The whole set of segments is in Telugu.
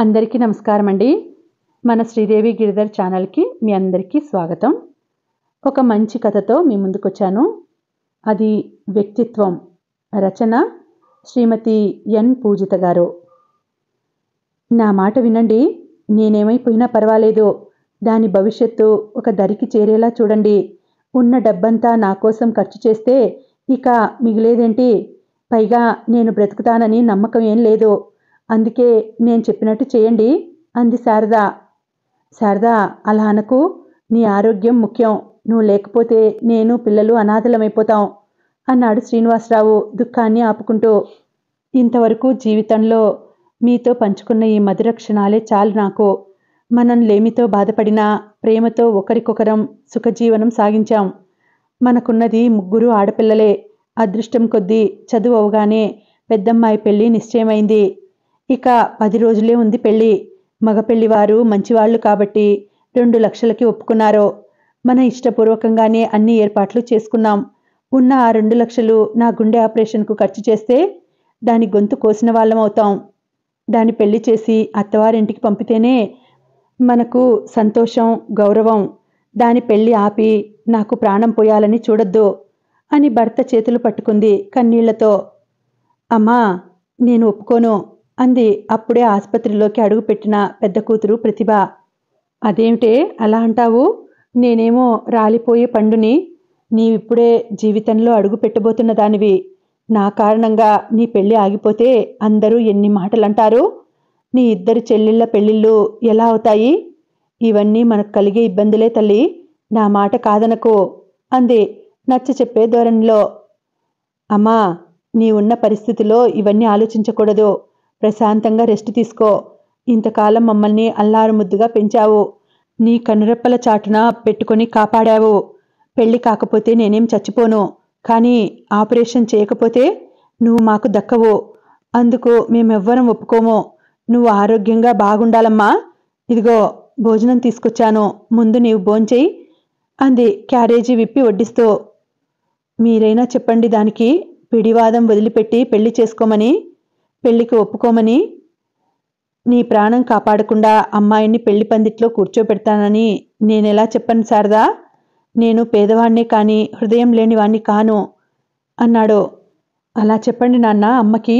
అందరికీ నమస్కారం అండి మన శ్రీదేవి గిరిధర్ ఛానల్కి మీ అందరికీ స్వాగతం ఒక మంచి కథతో మీ వచ్చాను అది వ్యక్తిత్వం రచన శ్రీమతి ఎన్ పూజిత గారు నా మాట వినండి నేనేమైపోయినా పర్వాలేదు దాని భవిష్యత్తు ఒక దరికి చేరేలా చూడండి ఉన్న డబ్బంతా నా కోసం ఖర్చు చేస్తే ఇక మిగిలేదేంటి పైగా నేను బ్రతుకుతానని నమ్మకం ఏం లేదు అందుకే నేను చెప్పినట్టు చేయండి అంది శారద శారదా అలా అనకు నీ ఆరోగ్యం ముఖ్యం నువ్వు లేకపోతే నేను పిల్లలు అనాథలమైపోతాం అన్నాడు శ్రీనివాసరావు దుఃఖాన్ని ఆపుకుంటూ ఇంతవరకు జీవితంలో మీతో పంచుకున్న ఈ మధుర క్షణాలే చాలు నాకు మనం లేమితో బాధపడినా ప్రేమతో ఒకరికొకరం సుఖజీవనం సాగించాం మనకున్నది ముగ్గురు ఆడపిల్లలే అదృష్టం కొద్దీ చదువు అవగానే పెద్దమ్మాయి పెళ్లి నిశ్చయమైంది ఇక పది రోజులే ఉంది పెళ్ళి మగపెళ్లి వారు మంచివాళ్లు కాబట్టి రెండు లక్షలకి ఒప్పుకున్నారో మన ఇష్టపూర్వకంగానే అన్ని ఏర్పాట్లు చేసుకున్నాం ఉన్న ఆ రెండు లక్షలు నా గుండె ఆపరేషన్కు ఖర్చు చేస్తే దాని గొంతు కోసిన వాళ్ళం అవుతాం దాని పెళ్లి చేసి అత్తవారింటికి పంపితేనే మనకు సంతోషం గౌరవం దాని పెళ్లి ఆపి నాకు ప్రాణం పోయాలని చూడొద్దు అని భర్త చేతులు పట్టుకుంది కన్నీళ్లతో అమ్మా నేను ఒప్పుకోను అంది అప్పుడే ఆసుపత్రిలోకి అడుగుపెట్టిన పెద్ద కూతురు ప్రతిభ అదేమిటే అలా అంటావు నేనేమో రాలిపోయే పండుని నీవిప్పుడే జీవితంలో అడుగు పెట్టబోతున్న దానివి నా కారణంగా నీ పెళ్ళి ఆగిపోతే అందరూ ఎన్ని మాటలంటారు నీ ఇద్దరు చెల్లెళ్ళ పెళ్ళిళ్ళు ఎలా అవుతాయి ఇవన్నీ మనకు కలిగే ఇబ్బందులే తల్లి నా మాట కాదనకో అంది నచ్చ చెప్పే ధోరణిలో అమ్మా నీవున్న పరిస్థితిలో ఇవన్నీ ఆలోచించకూడదు ప్రశాంతంగా రెస్ట్ తీసుకో ఇంతకాలం మమ్మల్ని అల్లారుముద్దుగా పెంచావు నీ కనురెప్పల చాటున పెట్టుకొని కాపాడావు పెళ్లి కాకపోతే నేనేం చచ్చిపోను కానీ ఆపరేషన్ చేయకపోతే నువ్వు మాకు దక్కవు అందుకు మేమెవ్వరం ఒప్పుకోము నువ్వు ఆరోగ్యంగా బాగుండాలమ్మా ఇదిగో భోజనం తీసుకొచ్చాను ముందు నీవు భోంచేయి అంది క్యారేజీ విప్పి వడ్డిస్తూ మీరైనా చెప్పండి దానికి పిడివాదం వదిలిపెట్టి పెళ్లి చేసుకోమని పెళ్లికి ఒప్పుకోమని నీ ప్రాణం కాపాడకుండా అమ్మాయిని పెళ్లి పందిట్లో కూర్చోబెడతానని నేనెలా చెప్పను సారదా నేను పేదవాణ్ణే కానీ హృదయం లేనివాణ్ణి కాను అన్నాడు అలా చెప్పండి నాన్న అమ్మకి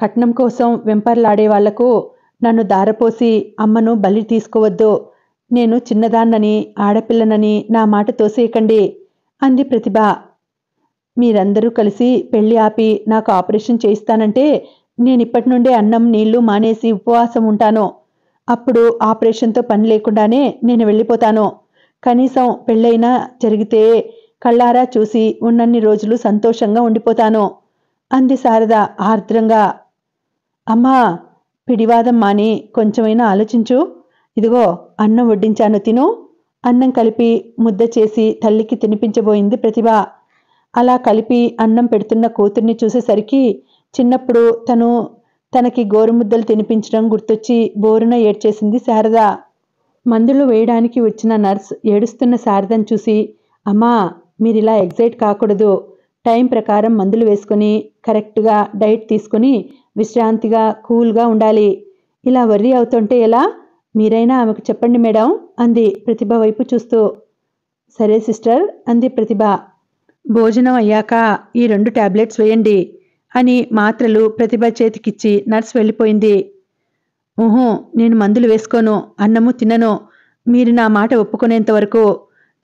కట్నం కోసం వెంపర్లాడే వాళ్లకు నన్ను దారపోసి అమ్మను బలి తీసుకోవద్దు నేను చిన్నదాన్నని ఆడపిల్లనని నా మాట తోసేయకండి అంది ప్రతిభ మీరందరూ కలిసి పెళ్లి ఆపి నాకు ఆపరేషన్ చేయిస్తానంటే నేనిప్పటి నుండే అన్నం నీళ్లు మానేసి ఉపవాసం ఉంటాను అప్పుడు ఆపరేషన్తో పని లేకుండానే నేను వెళ్ళిపోతాను కనీసం పెళ్ళైనా జరిగితే కళ్ళారా చూసి ఉన్నన్ని రోజులు సంతోషంగా ఉండిపోతాను అంది శారద ఆర్ద్రంగా అమ్మా పిడివాదం మాని కొంచెమైనా ఆలోచించు ఇదిగో అన్నం వడ్డించాను తిను అన్నం కలిపి ముద్ద చేసి తల్లికి తినిపించబోయింది ప్రతిభ అలా కలిపి అన్నం పెడుతున్న కూతుర్ని చూసేసరికి చిన్నప్పుడు తను తనకి గోరుముద్దలు తినిపించడం గుర్తొచ్చి బోరున ఏడ్చేసింది శారద మందులు వేయడానికి వచ్చిన నర్స్ ఏడుస్తున్న శారదను చూసి అమ్మా మీరిలా ఎగ్జైట్ కాకూడదు టైం ప్రకారం మందులు వేసుకొని కరెక్ట్గా డైట్ తీసుకొని విశ్రాంతిగా కూల్గా ఉండాలి ఇలా వర్రీ అవుతుంటే ఎలా మీరైనా ఆమెకు చెప్పండి మేడం అంది ప్రతిభ వైపు చూస్తూ సరే సిస్టర్ అంది ప్రతిభ భోజనం అయ్యాక ఈ రెండు ట్యాబ్లెట్స్ వేయండి అని మాత్రలు ప్రతిభ చేతికిచ్చి నర్స్ వెళ్ళిపోయింది ఊహో నేను మందులు వేసుకోను అన్నము తినను మీరు నా మాట ఒప్పుకునేంత వరకు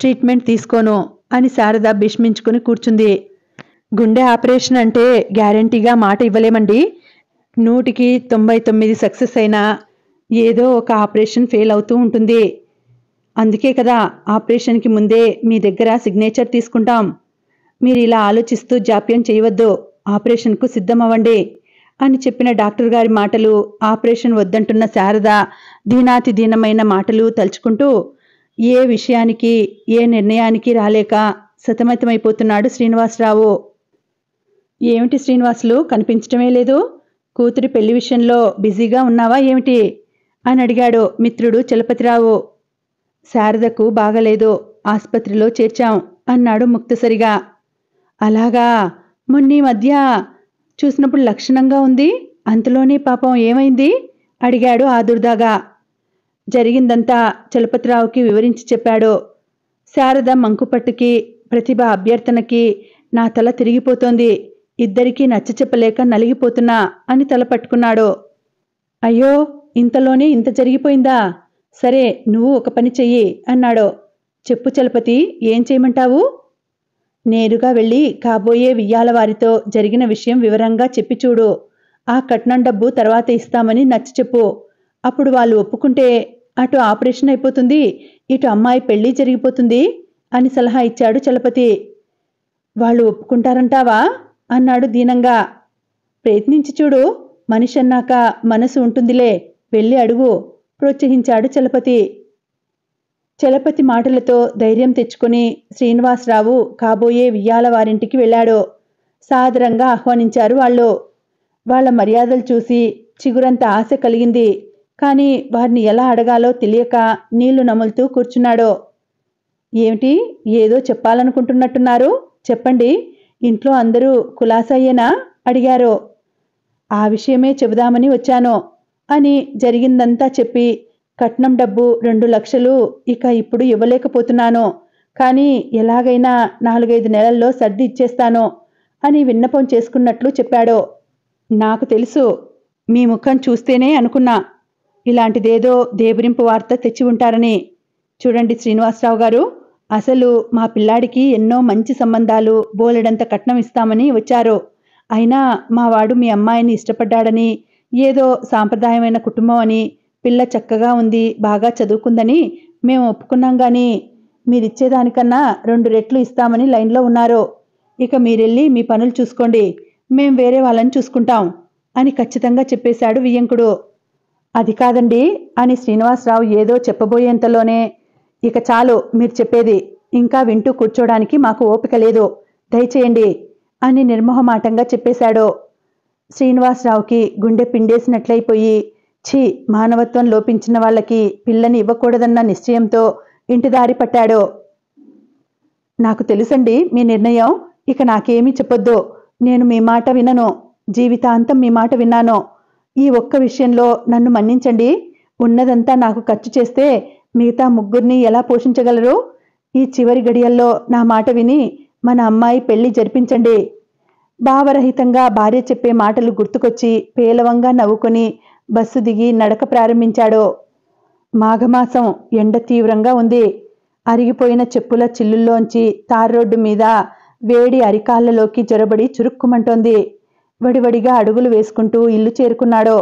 ట్రీట్మెంట్ తీసుకోను అని శారద భీష్మించుకుని కూర్చుంది గుండె ఆపరేషన్ అంటే గ్యారంటీగా మాట ఇవ్వలేమండి నూటికి తొంభై తొమ్మిది సక్సెస్ అయినా ఏదో ఒక ఆపరేషన్ ఫెయిల్ అవుతూ ఉంటుంది అందుకే కదా ఆపరేషన్కి ముందే మీ దగ్గర సిగ్నేచర్ తీసుకుంటాం మీరు ఇలా ఆలోచిస్తూ జాప్యం చేయవద్దు ఆపరేషన్కు సిద్ధమవ్వండి అని చెప్పిన డాక్టర్ గారి మాటలు ఆపరేషన్ వద్దంటున్న శారద దీనాతి దీనమైన మాటలు తలుచుకుంటూ ఏ విషయానికి ఏ నిర్ణయానికి రాలేక సతమతమైపోతున్నాడు శ్రీనివాసరావు ఏమిటి శ్రీనివాసులు కనిపించటమే లేదు కూతురి పెళ్లి విషయంలో బిజీగా ఉన్నావా ఏమిటి అని అడిగాడు మిత్రుడు చలపతిరావు శారదకు బాగలేదు ఆసుపత్రిలో చేర్చాం అన్నాడు ముక్తసరిగా అలాగా మొన్న మధ్య చూసినప్పుడు లక్షణంగా ఉంది అంతలోనే పాపం ఏమైంది అడిగాడు ఆదుర్దాగా జరిగిందంతా చలపతిరావుకి వివరించి చెప్పాడు శారద మంకుపట్టుకి ప్రతిభ అభ్యర్థనకి నా తల తిరిగిపోతోంది ఇద్దరికీ నచ్చ చెప్పలేక నలిగిపోతున్నా అని తల పట్టుకున్నాడు అయ్యో ఇంతలోనే ఇంత జరిగిపోయిందా సరే నువ్వు ఒక పని చెయ్యి అన్నాడు చెప్పు చలపతి ఏం చేయమంటావు నేరుగా వెళ్ళి కాబోయే వియ్యాలవారితో జరిగిన విషయం వివరంగా చెప్పి చూడు ఆ కట్నం డబ్బు తర్వాత ఇస్తామని నచ్చి చెప్పు అప్పుడు వాళ్ళు ఒప్పుకుంటే అటు ఆపరేషన్ అయిపోతుంది ఇటు అమ్మాయి పెళ్లి జరిగిపోతుంది అని సలహా ఇచ్చాడు చలపతి వాళ్ళు ఒప్పుకుంటారంటావా అన్నాడు దీనంగా ప్రయత్నించి చూడు మనిషి అన్నాక మనసు ఉంటుందిలే వెళ్ళి అడుగు ప్రోత్సహించాడు చలపతి చలపతి మాటలతో ధైర్యం తెచ్చుకుని శ్రీనివాసరావు కాబోయే వియ్యాల వారింటికి వెళ్ళాడో సాదరంగా ఆహ్వానించారు వాళ్ళు వాళ్ళ మర్యాదలు చూసి చిగురంత ఆశ కలిగింది కానీ వారిని ఎలా అడగాలో తెలియక నీళ్లు నములుతూ కూర్చున్నాడు ఏమిటి ఏదో చెప్పాలనుకుంటున్నట్టున్నారు చెప్పండి ఇంట్లో అందరూ కులాసయ్యేనా అడిగారు ఆ విషయమే చెబుదామని వచ్చాను అని జరిగిందంతా చెప్పి కట్నం డబ్బు రెండు లక్షలు ఇక ఇప్పుడు ఇవ్వలేకపోతున్నాను కానీ ఎలాగైనా నాలుగైదు నెలల్లో సర్ది ఇచ్చేస్తాను అని విన్నపం చేసుకున్నట్లు చెప్పాడో నాకు తెలుసు మీ ముఖం చూస్తేనే అనుకున్నా ఇలాంటిదేదో దేవురింపు వార్త తెచ్చి ఉంటారని చూడండి శ్రీనివాసరావు గారు అసలు మా పిల్లాడికి ఎన్నో మంచి సంబంధాలు బోలెడంత కట్నం ఇస్తామని వచ్చారు అయినా మా వాడు మీ అమ్మాయిని ఇష్టపడ్డాడని ఏదో సాంప్రదాయమైన కుటుంబం అని పిల్ల చక్కగా ఉంది బాగా చదువుకుందని మేము ఒప్పుకున్నాం కానీ మీరిచ్చేదానికన్నా రెండు రెట్లు ఇస్తామని లైన్లో ఉన్నారు ఇక మీరెళ్ళి మీ పనులు చూసుకోండి మేం వేరే వాళ్ళని చూసుకుంటాం అని ఖచ్చితంగా చెప్పేశాడు వియ్యంకుడు అది కాదండి అని శ్రీనివాసరావు ఏదో చెప్పబోయేంతలోనే ఇక చాలు మీరు చెప్పేది ఇంకా వింటూ కూర్చోడానికి మాకు ఓపిక లేదు దయచేయండి అని నిర్మోహమాటంగా చెప్పేశాడు శ్రీనివాసరావుకి గుండె పిండేసినట్లయిపోయి ఛీ మానవత్వం లోపించిన వాళ్ళకి పిల్లని ఇవ్వకూడదన్న నిశ్చయంతో ఇంటి దారి పట్టాడో నాకు తెలుసండి మీ నిర్ణయం ఇక నాకేమీ చెప్పొద్దు నేను మీ మాట వినను జీవితాంతం మీ మాట విన్నాను ఈ ఒక్క విషయంలో నన్ను మన్నించండి ఉన్నదంతా నాకు ఖర్చు చేస్తే మిగతా ముగ్గురిని ఎలా పోషించగలరు ఈ చివరి గడియల్లో నా మాట విని మన అమ్మాయి పెళ్లి జరిపించండి భావరహితంగా భార్య చెప్పే మాటలు గుర్తుకొచ్చి పేలవంగా నవ్వుకొని బస్సు దిగి నడక ప్రారంభించాడు మాఘమాసం ఎండ తీవ్రంగా ఉంది అరిగిపోయిన చెప్పుల చిల్లుల్లోంచి తార్ రోడ్డు మీద వేడి అరికాళ్లలోకి జొరబడి చురుక్కుమంటోంది వడివడిగా అడుగులు వేసుకుంటూ ఇల్లు చేరుకున్నాడు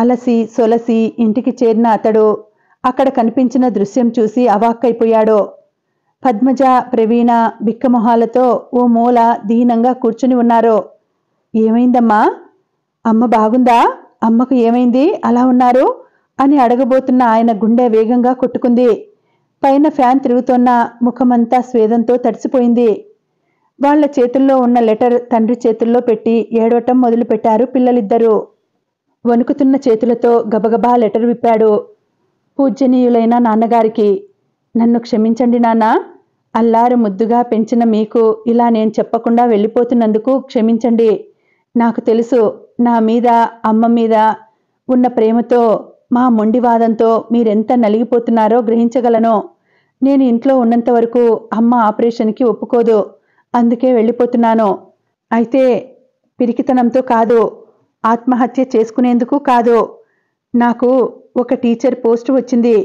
అలసి సొలసి ఇంటికి చేరిన అతడు అక్కడ కనిపించిన దృశ్యం చూసి అవాక్కైపోయాడు పద్మజ ప్రవీణ బిక్కమొహాలతో ఓ మూల దీనంగా కూర్చుని ఉన్నారు ఏమైందమ్మా అమ్మ బాగుందా అమ్మకు ఏమైంది అలా ఉన్నారు అని అడగబోతున్న ఆయన గుండె వేగంగా కొట్టుకుంది పైన ఫ్యాన్ తిరుగుతోన్న ముఖమంతా స్వేదంతో తడిసిపోయింది వాళ్ల చేతుల్లో ఉన్న లెటర్ తండ్రి చేతుల్లో పెట్టి ఏడవటం మొదలుపెట్టారు పిల్లలిద్దరూ వణుకుతున్న చేతులతో గబగబా లెటర్ విప్పాడు పూజనీయులైన నాన్నగారికి నన్ను క్షమించండి నాన్న అల్లారు ముద్దుగా పెంచిన మీకు ఇలా నేను చెప్పకుండా వెళ్ళిపోతున్నందుకు క్షమించండి నాకు తెలుసు నా మీద అమ్మ మీద ఉన్న ప్రేమతో మా మొండివాదంతో మీరెంత నలిగిపోతున్నారో గ్రహించగలను నేను ఇంట్లో ఉన్నంత వరకు అమ్మ ఆపరేషన్కి ఒప్పుకోదు అందుకే వెళ్ళిపోతున్నాను అయితే పిరికితనంతో కాదు ఆత్మహత్య చేసుకునేందుకు కాదు నాకు ఒక టీచర్ పోస్ట్ వచ్చింది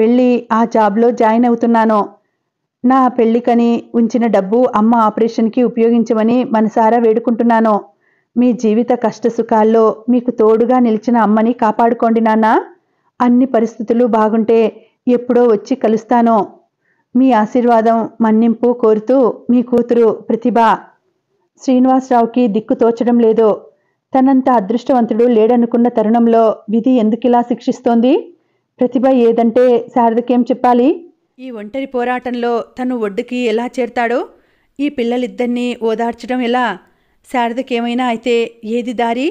వెళ్ళి ఆ జాబ్లో జాయిన్ అవుతున్నాను నా పెళ్ళికని ఉంచిన డబ్బు అమ్మ ఆపరేషన్కి ఉపయోగించమని మనసారా వేడుకుంటున్నాను మీ జీవిత కష్టసుఖాల్లో మీకు తోడుగా నిలిచిన అమ్మని కాపాడుకోండి నాన్న అన్ని పరిస్థితులు బాగుంటే ఎప్పుడో వచ్చి కలుస్తాను మీ ఆశీర్వాదం మన్నింపు కోరుతూ మీ కూతురు ప్రతిభ శ్రీనివాసరావుకి దిక్కు తోచడం లేదో తనంత అదృష్టవంతుడు లేడనుకున్న తరుణంలో విధి ఎందుకిలా శిక్షిస్తోంది ప్రతిభ ఏదంటే శారదకేం చెప్పాలి ఈ ఒంటరి పోరాటంలో తను ఒడ్డుకి ఎలా చేరతాడో ఈ పిల్లలిద్దరినీ ఓదార్చడం ఎలా శారదకేమైనా అయితే ఏది దారి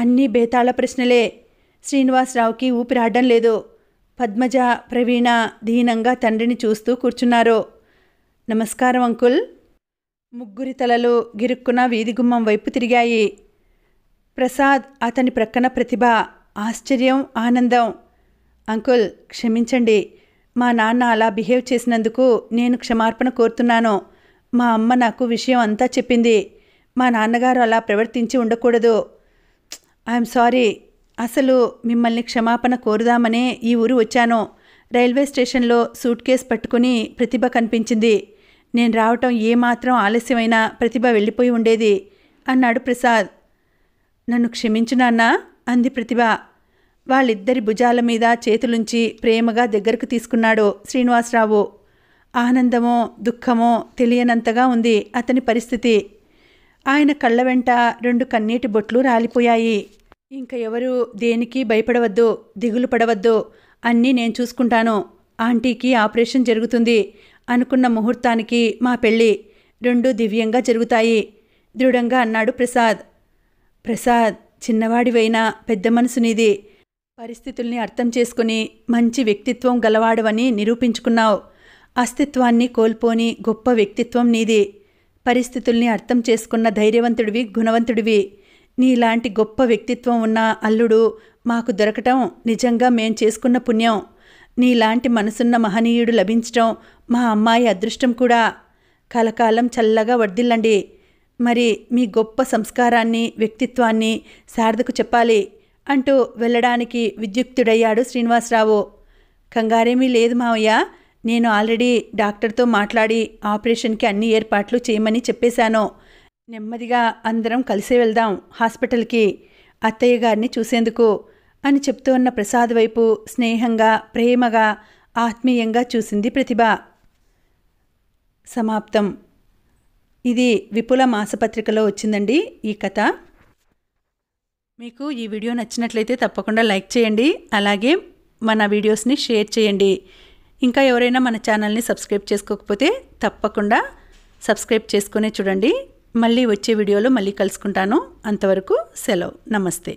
అన్నీ బేతాళ ప్రశ్నలే శ్రీనివాసరావుకి ఊపిరాడడం లేదు పద్మజ ప్రవీణ దీనంగా తండ్రిని చూస్తూ కూర్చున్నారు నమస్కారం అంకుల్ ముగ్గురి తలలు గిరుక్కున వీధిగుమ్మం వైపు తిరిగాయి ప్రసాద్ అతని ప్రక్కన ప్రతిభ ఆశ్చర్యం ఆనందం అంకుల్ క్షమించండి మా నాన్న అలా బిహేవ్ చేసినందుకు నేను క్షమార్పణ కోరుతున్నాను మా అమ్మ నాకు విషయం అంతా చెప్పింది మా నాన్నగారు అలా ప్రవర్తించి ఉండకూడదు ఐఎమ్ సారీ అసలు మిమ్మల్ని క్షమాపణ కోరుదామనే ఈ ఊరు వచ్చాను రైల్వే స్టేషన్లో సూట్ కేస్ పట్టుకుని ప్రతిభ కనిపించింది నేను రావటం ఏమాత్రం ఆలస్యమైనా ప్రతిభ వెళ్ళిపోయి ఉండేది అన్నాడు ప్రసాద్ నన్ను క్షమించు నాన్న అంది ప్రతిభ వాళ్ళిద్దరి భుజాల మీద చేతులుంచి ప్రేమగా దగ్గరకు తీసుకున్నాడు శ్రీనివాసరావు ఆనందమో దుఃఖమో తెలియనంతగా ఉంది అతని పరిస్థితి ఆయన కళ్ళ వెంట రెండు కన్నీటి బొట్లు రాలిపోయాయి ఇంక ఎవరు దేనికి భయపడవద్దు దిగులు పడవద్దు అన్నీ నేను చూసుకుంటాను ఆంటీకి ఆపరేషన్ జరుగుతుంది అనుకున్న ముహూర్తానికి మా పెళ్ళి రెండు దివ్యంగా జరుగుతాయి దృఢంగా అన్నాడు ప్రసాద్ ప్రసాద్ చిన్నవాడివైనా పెద్ద మనసునిది పరిస్థితుల్ని అర్థం చేసుకుని మంచి వ్యక్తిత్వం గలవాడవని నిరూపించుకున్నావు అస్తిత్వాన్ని కోల్పోని గొప్ప వ్యక్తిత్వం నీది పరిస్థితుల్ని అర్థం చేసుకున్న ధైర్యవంతుడివి గుణవంతుడివి నీలాంటి గొప్ప వ్యక్తిత్వం ఉన్న అల్లుడు మాకు దొరకటం నిజంగా మేం చేసుకున్న పుణ్యం నీలాంటి మనసున్న మహనీయుడు లభించటం మా అమ్మాయి అదృష్టం కూడా కలకాలం చల్లగా వర్దిల్లండి మరి మీ గొప్ప సంస్కారాన్ని వ్యక్తిత్వాన్ని శారదకు చెప్పాలి అంటూ వెళ్ళడానికి విద్యుక్తుడయ్యాడు శ్రీనివాసరావు కంగారేమీ లేదు మావయ్య నేను ఆల్రెడీ డాక్టర్తో మాట్లాడి ఆపరేషన్కి అన్ని ఏర్పాట్లు చేయమని చెప్పేశాను నెమ్మదిగా అందరం కలిసి వెళ్దాం హాస్పిటల్కి అత్తయ్య గారిని చూసేందుకు అని చెప్తూ ఉన్న ప్రసాద్ వైపు స్నేహంగా ప్రేమగా ఆత్మీయంగా చూసింది ప్రతిభ సమాప్తం ఇది విపుల మాసపత్రికలో వచ్చిందండి ఈ కథ మీకు ఈ వీడియో నచ్చినట్లయితే తప్పకుండా లైక్ చేయండి అలాగే మన వీడియోస్ని షేర్ చేయండి ఇంకా ఎవరైనా మన ఛానల్ని సబ్స్క్రైబ్ చేసుకోకపోతే తప్పకుండా సబ్స్క్రైబ్ చేసుకునే చూడండి మళ్ళీ వచ్చే వీడియోలో మళ్ళీ కలుసుకుంటాను అంతవరకు సెలవు నమస్తే